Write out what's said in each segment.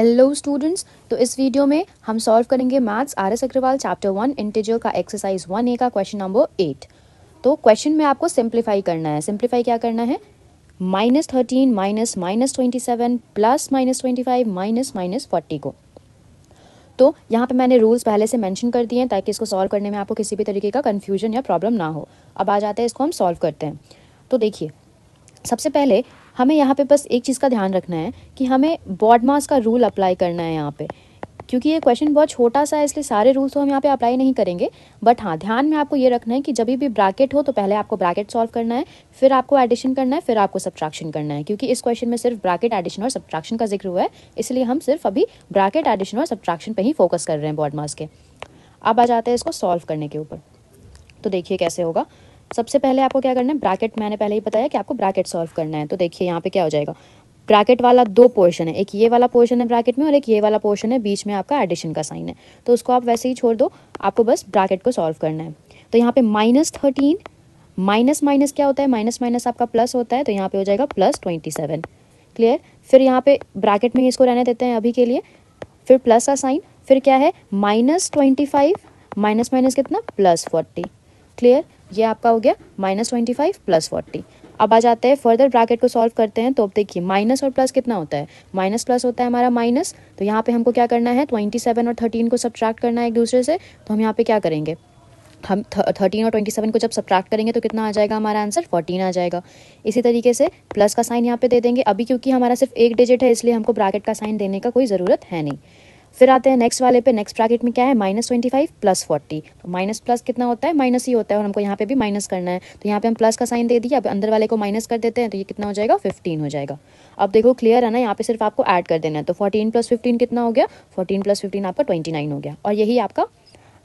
hello students तो इस video में हम सॉल्व करेंगे maths R S Agarwal chapter one integer का एक्सरसाइज वन ए का क्वेश्चन नंबर एट तो क्वेश्चन में आपको सिंप्लीफाई करना है सिंप्लीफाई क्या करना है minus thirteen minus minus twenty seven plus minus twenty five minus minus forty को तो यहाँ पे मैंने रूल्स पहले से मैंशन कर दिए हैं ताकि इसको सॉल्व करने में आपको किसी भी तरीके का कन्फ्यूजन या प्रॉब्लम ना हो अब आ जाते हैं इसको हम सॉल्व करते हैं तो देखिए सबसे पहले हमें यहाँ पे बस एक चीज़ का ध्यान रखना है कि हमें बॉड मास का रूल अप्लाई करना है यहाँ पे क्योंकि ये क्वेश्चन बहुत छोटा सा है इसलिए सारे रूल्स तो हम यहाँ पे अप्लाई नहीं करेंगे बट हाँ ध्यान में आपको ये रखना है कि जब भी ब्रैकेट हो तो पहले आपको ब्रैकेट सॉल्व करना है फिर आपको एडिशन करना है फिर आपको सब्ट्रैक्शन करना है क्योंकि इस क्वेश्चन में सिर्फ ब्रैकेट एडिशन और सब्ट्रैक्शन का जिक्र हुआ है इसलिए हम सिर्फ अभी ब्रैकेट एडिशन और सब्ट्रैक्शन पर ही फोकस कर रहे हैं बॉडमास के अब आ जाते हैं इसको सॉल्व करने के ऊपर तो देखिए कैसे होगा सबसे पहले आपको क्या करना है ब्रैकेट मैंने पहले ही बताया कि आपको ब्रैकेट सॉल्व करना है तो देखिए यहाँ पे क्या हो जाएगा ब्रैकेट वाला दो पोर्शन है एक ये वाला पोर्शन है ब्रैकेट में और एक ये वाला पोर्शन है बीच में आपका एडिशन का साइन है तो उसको आप वैसे ही छोड़ दो आपको बस ब्रैकेट को सॉल्व करना है तो यहाँ पे माइनस थर्टीन माइनस माइनस क्या होता है माइनस माइनस आपका प्लस होता है तो यहाँ पे हो जाएगा प्लस ट्वेंटी सेवन क्लियर फिर यहाँ पे ब्रैकेट में इसको रहने देते हैं अभी के लिए फिर प्लस का साइन फिर क्या है minus twenty five minus minus कितना प्लस फोर्टी क्लियर ये आपका हो गया minus twenty five plus forty अब आ जाते हैं फर्दर ब्रैकेट को सॉल्व करते हैं तो अब देखिए माइनस और प्लस कितना होता है माइनस प्लस होता है हमारा माइनस तो यहाँ पे हमको क्या करना है ट्वेंटी सेवन और थर्टीन को सब्ट्रैक्ट करना है एक दूसरे से तो हम यहाँ पे क्या करेंगे हम थर्टीन और ट्वेंटी सेवन को जब सब्ट्रैक्ट करेंगे तो कितना आ जाएगा हमारा आंसर फोर्टीन आ जाएगा इसी तरीके से प्लस का साइन यहाँ पे दे देंगे अभी क्योंकि हमारा सिर्फ एक डिजिट है इसलिए हमको ब्रैकेट का साइन देने का कोई ज़रूरत है नहीं फिर आते हैं नेक्स्ट वाले पे नेक्स्ट ब्रैकेट में क्या है minus twenty five plus forty तो माइनस प्लस कितना होता है माइनस ही होता है और हमको यहाँ पे भी माइनस करना है तो यहाँ पे हम प्लस का साइन दे दिया अब अंदर वाले को माइनस कर देते हैं तो ये कितना हो जाएगा फिफ्टीन हो जाएगा अब देखो क्लियर है ना यहाँ पे सिर्फ आपको ऐड कर देना है तो फोर्टीन प्लस फिफ्टीन कितना हो गया फोर्टीन प्लस फिफ्टीन आपका ट्वेंटी नाइन हो गया और यही आपका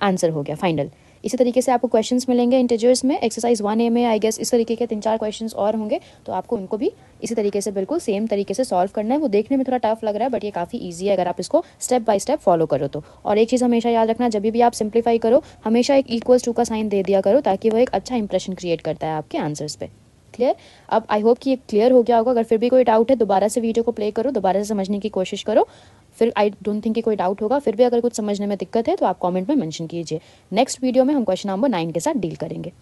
आंसर हो गया फाइनल इसी तरीके से आपको क्वेश्चन मिलेंगे इंटीजर्स में एक्सरसाइज वन ए में आई गेस इस तरीके के तीन चार क्वेश्चन और होंगे तो आपको उनको भी इसी तरीके से बिल्कुल सेम तरीके से सॉल्व करना है वो देखने में थोड़ा टफ लग रहा है बट ये काफ़ी ईजी है अगर आप इसको स्टेप बाय स्टेप फॉलो करो तो और एक चीज़ हमेशा याद रखना जब भी आप सिंप्लीफाई करो हमेशा एक इक्वल्स टू का साइन दे दिया करो ताकि वो एक अच्छा इंप्रेशन क्रिएट करता है आपके आंसर्स पर क्लियर अब आई होप कि ये क्लियर हो गया होगा अगर फिर भी कोई डाउट है दोबारा से वीडियो को प्ले करो दोबारा से समझने की कोशिश करो फिर आई डोंट थिंक कि कोई डाउट होगा फिर भी अगर कुछ समझने में दिक्कत है तो आप कमेंट में मेंशन कीजिए नेक्स्ट वीडियो में हम क्वेश्चन नंबर नाइन के साथ डील करेंगे